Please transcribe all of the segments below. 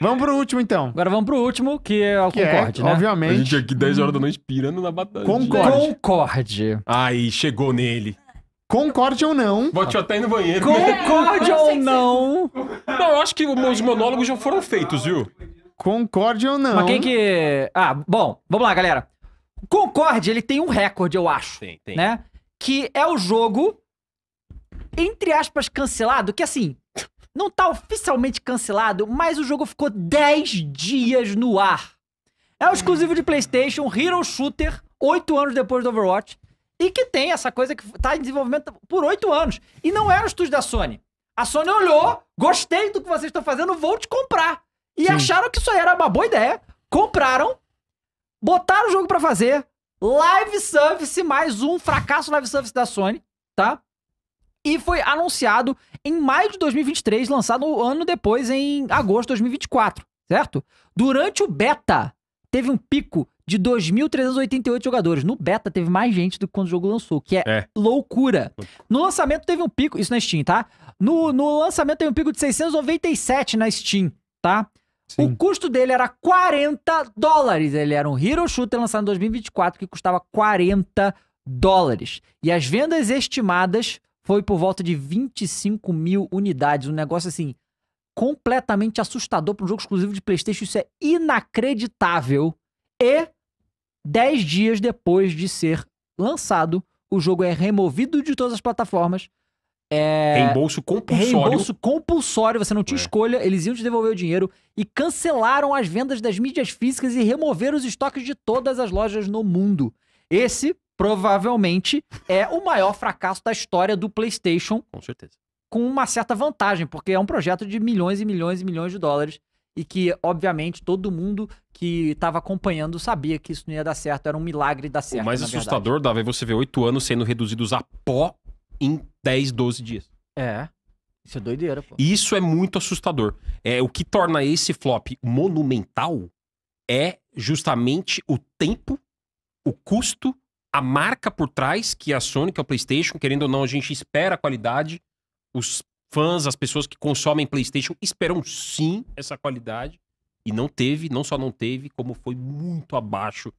Vamos pro último, então. Agora vamos pro último, que é o que é, Concorde, é, né? Obviamente. A gente aqui 10 horas da noite pirando na batalha. Concorde. Concorde. Aí, chegou nele. Concorde ou não. Bote até ir no banheiro. Concorde ou não. Não, eu acho que os monólogos já foram feitos, viu? Concorde ou não. Mas quem que. Ah, bom, vamos lá, galera. Concorde, ele tem um recorde, eu acho. Tem, tem. Né? Que é o jogo, entre aspas, cancelado, que assim, não tá oficialmente cancelado, mas o jogo ficou 10 dias no ar. É o exclusivo de PlayStation, Hero Shooter, 8 anos depois do Overwatch. E que tem essa coisa que tá em desenvolvimento por 8 anos. E não era é o estúdio da Sony. A Sony olhou, gostei do que vocês estão fazendo, vou te comprar. E Sim. acharam que isso aí era uma boa ideia. Compraram, botaram o jogo para fazer. Live service, mais um fracasso live service da Sony, tá? e foi anunciado em maio de 2023, lançado um ano depois, em agosto de 2024, certo? Durante o beta, teve um pico de 2.388 jogadores. No beta teve mais gente do que quando o jogo lançou, que é, é, loucura. No lançamento teve um pico, isso na Steam, tá? No, no lançamento teve um pico de 697 na Steam, tá? Sim. O custo dele era 40 dólares. Ele era um Hero Shooter lançado em 2024 que custava 40 dólares. E as vendas estimadas foi por volta de 25 mil unidades. Um negócio assim, completamente assustador para um jogo exclusivo de PlayStation. Isso é inacreditável. E 10 dias depois de ser lançado, o jogo é removido de todas as plataformas. É... Reembolso compulsório. Reembolso compulsório, você não tinha é. escolha, eles iam te devolver o dinheiro e cancelaram as vendas das mídias físicas e removeram os estoques de todas as lojas no mundo. Esse provavelmente é o maior fracasso da história do PlayStation. Com certeza. Com uma certa vantagem, porque é um projeto de milhões e milhões e milhões de dólares e que, obviamente, todo mundo que estava acompanhando sabia que isso não ia dar certo, era um milagre dar certo. O mais assustador, Davi, é você ver oito anos sendo reduzidos a pó em 10, 12 dias. É. Isso é doideira, pô. Isso é muito assustador. É, o que torna esse flop monumental é justamente o tempo, o custo a marca por trás, que é a Sony, que é o PlayStation, querendo ou não, a gente espera a qualidade. Os fãs, as pessoas que consomem PlayStation, esperam sim essa qualidade. E não teve, não só não teve, como foi muito abaixo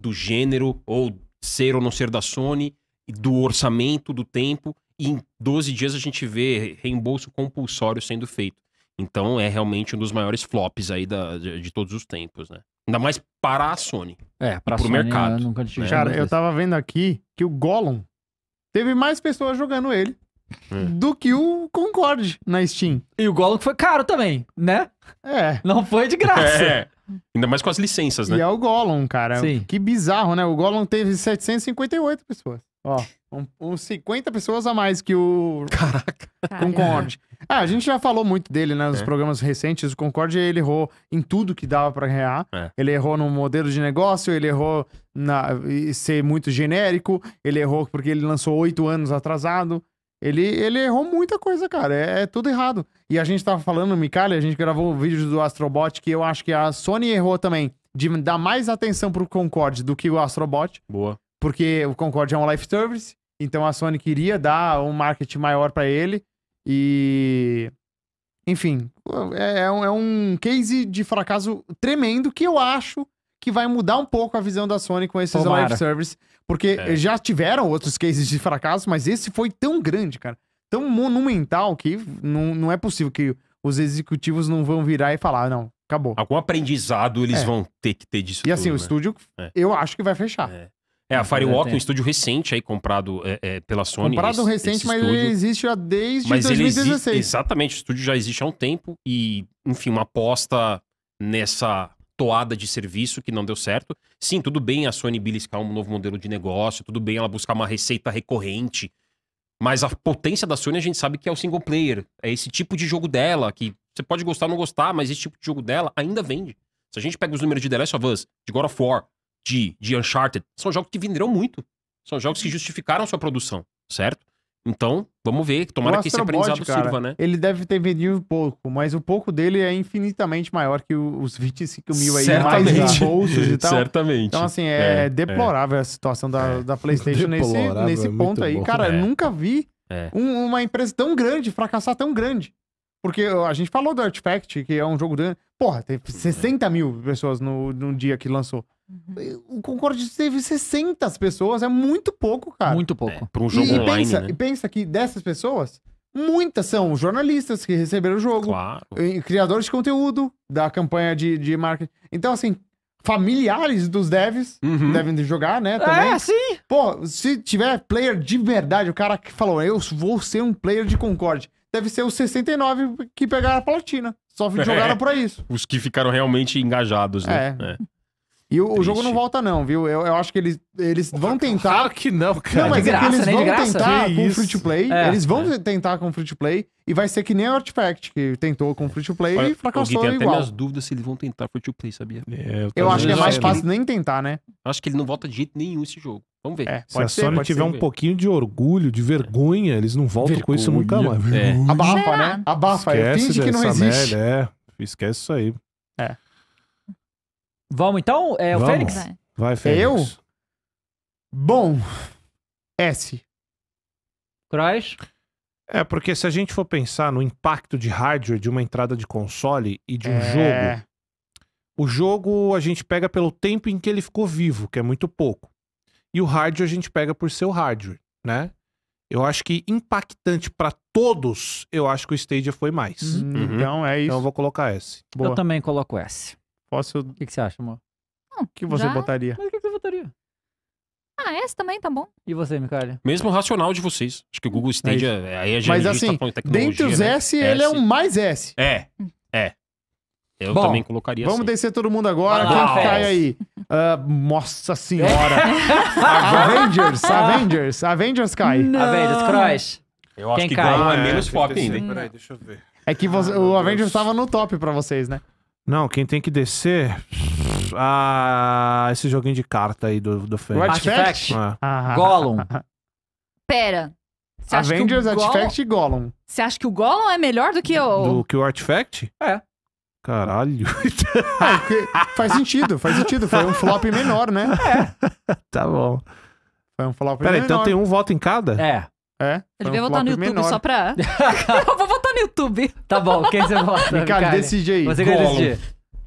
do gênero, ou ser ou não ser da Sony, do orçamento, do tempo. E em 12 dias a gente vê reembolso compulsório sendo feito. Então é realmente um dos maiores flops aí da, de, de todos os tempos, né? Ainda mais para a Sony. É, para o mercado. Eu né? Cara, eu tava vendo aqui que o Gollum teve mais pessoas jogando ele é. do que o Concorde na Steam. E o Gollum foi caro também, né? É. Não foi de graça. É. Ainda mais com as licenças, né? E é o Gollum, cara. Sim. Que bizarro, né? O Gollum teve 758 pessoas. Ó, uns um, um 50 pessoas a mais que o Caraca. Concorde. Ah, a gente já falou muito dele né, nos é. programas recentes. O Concorde ele errou em tudo que dava para errar. É. Ele errou no modelo de negócio, ele errou na ser muito genérico, ele errou porque ele lançou oito anos atrasado. Ele, ele errou muita coisa, cara. É, é tudo errado. E a gente tava falando, Micali, a gente gravou um vídeo do Astrobot que eu acho que a Sony errou também. De dar mais atenção pro Concorde do que o Astrobot. Boa. Porque o Concorde é um life service. Então a Sony queria dar um marketing maior para ele. E. Enfim, é, é, um, é um case de fracasso tremendo que eu acho que vai mudar um pouco a visão da Sony com esses Tomara. live service. Porque é. já tiveram outros cases de fracasso, mas esse foi tão grande, cara. Tão monumental que não, não é possível que os executivos não vão virar e falar, ah, não, acabou. Algum aprendizado eles é. vão ter que ter disso. E assim, tudo, assim, o né? estúdio, é. eu acho que vai fechar. É. É, a Firewalk é um estúdio recente aí, comprado é, é, pela Sony. Comprado esse, recente, esse mas ele existe já desde mas 2016. Ele exatamente, o estúdio já existe há um tempo e, enfim, uma aposta nessa toada de serviço que não deu certo. Sim, tudo bem a Sony beliscar um novo modelo de negócio, tudo bem ela buscar uma receita recorrente, mas a potência da Sony a gente sabe que é o single player. É esse tipo de jogo dela, que você pode gostar ou não gostar, mas esse tipo de jogo dela ainda vende. Se a gente pega os números de The Last of Us, de God of War, de, de Uncharted, são jogos que venderam muito. São jogos que justificaram sua produção, certo? Então, vamos ver. Tomara que esse aprendizado cara, sirva, né? Ele deve ter vendido pouco, mas o pouco dele é infinitamente maior que os 25 mil aí Certamente. mais bolsos e tal. Certamente. Então, assim, é, é, é. deplorável é. a situação da, é. da PlayStation nesse, nesse é ponto aí. Bom. Cara, eu é. nunca vi um, uma empresa tão grande fracassar tão grande. Porque a gente falou do Artifact, que é um jogo grande. Porra, tem uhum. 60 mil pessoas no, no dia que lançou. Uhum. O Concorde teve 60 pessoas, é muito pouco, cara. Muito pouco. É, para um jogo e, online, pensa, né? E pensa que dessas pessoas, muitas são jornalistas que receberam o jogo. Claro. Criadores de conteúdo da campanha de, de marketing. Então, assim, familiares dos devs uhum. devem jogar, né? Também. É, sim. Pô, se tiver player de verdade, o cara que falou, eu vou ser um player de Concorde, deve ser os 69 que pegaram a platina. Só jogaram é. pra isso. Os que ficaram realmente engajados, né? É. é. E o, o jogo não volta, não, viu? Eu, eu acho que eles, eles vão tentar. Claro que não, cara. Não, mas é que eles né? vão tentar com o free to play. É. Eles vão é. tentar com o free to play. E vai ser que nem o Artifact, que tentou com o free to play e fracassou Alguém tem até igual. minhas dúvidas se eles vão tentar free to play, sabia? É, Eu acho que é mais fácil nem tentar, né? Acho que ele não volta de jeito nenhum esse jogo. Vamos ver. É, Se a ser. Sony pode tiver ser, um pouquinho de orgulho, de vergonha, eles não voltam com isso nunca mais. É. Abafa, né? Abafa. Esquece Finge que não existe. é. Esquece isso aí. É. Vamos então? É Vamos. o Fênix? Vai, Fênix. Eu? Bom. S. Cross? É, porque se a gente for pensar no impacto de hardware de uma entrada de console e de um é... jogo, o jogo a gente pega pelo tempo em que ele ficou vivo, que é muito pouco. E o hardware a gente pega por seu hardware, né? Eu acho que impactante para todos, eu acho que o Stadia foi mais. Hum, uhum. Então é isso. Então eu vou colocar S. Boa. Eu também coloco S. Posso. O que, que você acha, amor? Não, o que você já... botaria? Mas o que você botaria? Ah, essa também tá bom. E você, Micaela? Mesmo racional de vocês. Acho que o Google é Stage é, aí a gente Mas assim, tá dentre os né? S, ele S. é um mais S. É, hum. é. Eu bom, também colocaria vamos assim. descer todo mundo agora. Quem cai aí? Uh, nossa senhora. Avengers, Avengers. Avengers cai. Avengers, Cross. Eu acho Quem que cai? Gollum é, é menos pop ainda. Peraí, deixa eu ver. É que você, ah, o Avengers estava no top pra vocês, né? Não, quem tem que descer. Ah, esse joguinho de carta aí do, do Fênix. O Artifact? É. Ah. Gollum. Pera. Você Avengers, Artifact e Gollum. Você acha que o Gollum é melhor do que o. Do que o Artifact? É. Caralho. é, faz sentido, faz sentido. Foi um flop menor, né? É. Tá bom. Foi um flop Pera então menor. Peraí, então tem um voto em cada? É. É. Ele veio um votar no YouTube menor. só pra. eu vou votar no YouTube. Tá bom, quem você vota? Ricardo, decide aí. Você quer decidir.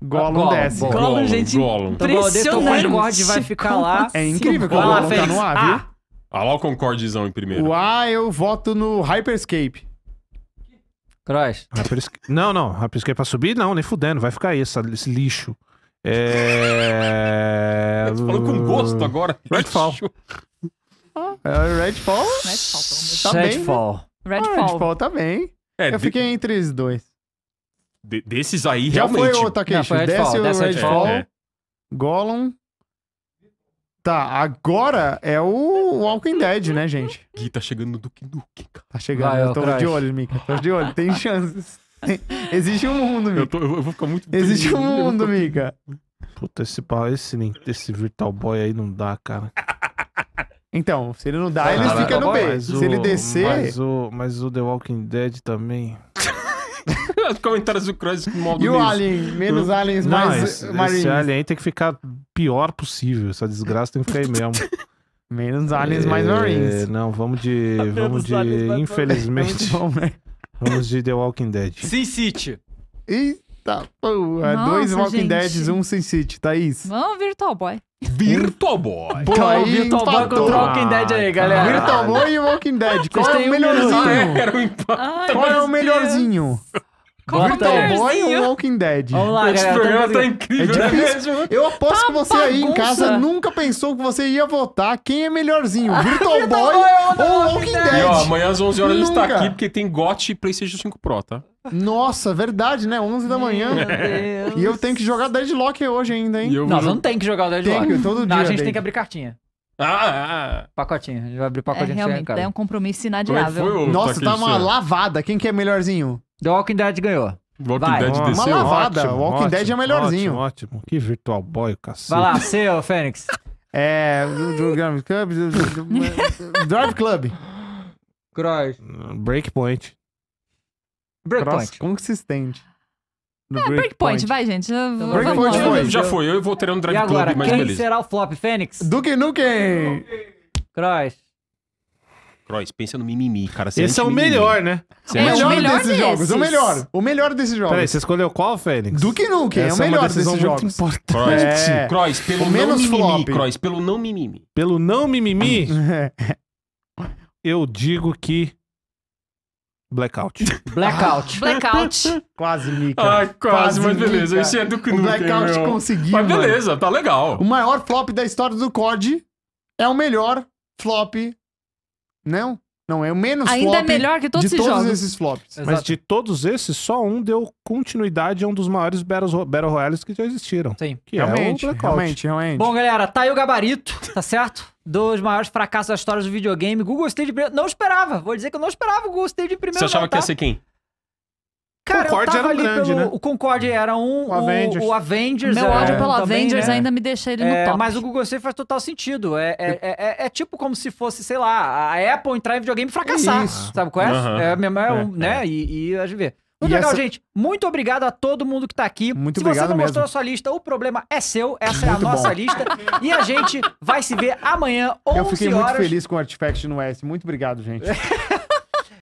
Gollum desce. Gollum, Gollum, gente. Gollum. Impressionante. Então, o Concorde vai ficar lá. É assim? incrível que o Gollum tá no ar, viu? Ah. ah lá o Concordezão em primeiro. O A eu voto no Hyperscape. Cross. Hypersca... Não, não. Hyperscape pra subir? Não, nem fudendo. Vai ficar esse, esse lixo. É... Você falou com gosto agora. Redfall. É Redfall? É Redfall, tá Redfall. Bem, Redfall. Redfall tá bem. É, eu fiquei entre os dois. De desses aí, Já realmente. Já foi o Takeshi. Redfall. Desce o é Redfall. É. Gollum. Tá, agora é o Walking Dead, né, gente? Gui tá chegando do que Duke, cara. Tá chegando, Vai, eu tô crash. de olho, Mika. Tô de olho, tem chances. Tem... Existe um mundo, Mika. Eu, tô, eu vou ficar muito... Existe um mundo, eu Mika. Puta, esse, esse, esse Virtual Boy aí não dá, cara. Então, se ele não dá, ele fica no B. Se o, ele descer. Mas o, mas o The Walking Dead também. Os comentários do Cross com modo E o Alien, menos aliens, não, mais esse, eh, Marines. Esse Alien aí tem que ficar pior possível. Essa desgraça tem que ficar aí mesmo. menos aliens, é, mais Marines. Não, vamos de. vamos de. infelizmente. Né? Vamos de The Walking Dead. Sin City. E. Eita tá. é Nossa, Dois Walking Dead, um Sin City. Thaís. Vamos, Virtual Boy. Virtual Boy. Pô, Pô, Virtual Boy contra o Walking Dead aí, ah, galera. Virtual Boy e Walking Dead. Qual é o melhorzinho? Qual é o melhorzinho? Virtual é Boy ou Walking Dead? Olha lá, Esse galera, programa tá incrível, é né? Eu aposto tá que você bagunça. aí em casa nunca pensou que você ia votar quem é melhorzinho, Virtual Boy ou Walking Dead. E ó, amanhã às 11 horas ele está aqui porque tem GOT e PlayStation 5 Pro, tá? Nossa, verdade, né? 11 da manhã. e eu tenho que jogar Deadlock hoje ainda, hein? Não, não tem que jogar o Deadlock. Tem que, todo dia. Não, a gente tem que abrir cartinha. Ah, ah, ah, Pacotinho, a gente vai abrir pacotinho. É, realmente, é um compromisso é inadiável. Nossa, tá uma lavada. Quem que é melhorzinho? The Walking Dead ganhou. Walking Vai. Dead Uma lavada. Ótimo, Walking ótimo, Dead é melhorzinho. Ótimo, ótimo. Que virtual boy, cacete. Vai lá, seu, Fênix. É. Drive Club. Drive Club. Cross. Breakpoint. Breakpoint. consistente. No é, Breakpoint, breakpoint. vai, gente. breakpoint foi. Já foi, eu ter um Drive e agora, Club, mas quem beleza. será o flop, Fênix? Duke Nukem! Cross. Cross, pensa no mimimi, cara. Você é Esse é o mimimi. melhor, né? Você É, é o melhor desses desses. jogos, o melhor. O melhor desses jogos. Peraí, você escolheu qual, Fênix? Do que nunca, é o Essa é melhor desses muito jogos. importante. É. Cross, pelo O menos não flop. mimimi, pelo não mimimi. Pelo não mimimi, eu digo que. Blackout. Blackout. Blackout. Quase, Quase. Beleza. Mica. é do O Blackout conseguiu, Mas mano. beleza, tá legal. O maior flop da história do COD é o melhor flop não, não, é o menos Ainda flop é melhor que todos de todos jogos. esses flops. Mas de todos esses, só um deu continuidade a um dos maiores Battle, battle Royales que já existiram. Sim. Que realmente, é o Realmente, realmente. Bom, galera, tá aí o gabarito, tá certo? Dos maiores fracassos da história do videogame. Google Stage... Não esperava, vou dizer que eu não esperava o Google Stage de primeiro Você achava não, tá? que ia ser quem? Cara, Concorde era grande, pelo... né? O Concorde era um. O Avengers. O, o Avengers Meu é ódio é, pelo também, Avengers né? ainda me deixa ele no é, top. Mas o Google Safe faz total sentido. É, é, é, é, tipo como se fosse, sei lá, a Apple entrar em videogame e fracassar. Isso. Sabe qual é? É mesmo, é, um, né? E, e a gente vê. Muito e legal, essa... gente. Muito obrigado a todo mundo que tá aqui. Muito se você não mesmo. mostrou a sua lista, o problema é seu. Essa muito é a nossa bom. lista. E a gente vai se ver amanhã, 11 horas. Eu fiquei horas. muito feliz com o Artifact no S. Muito obrigado, gente.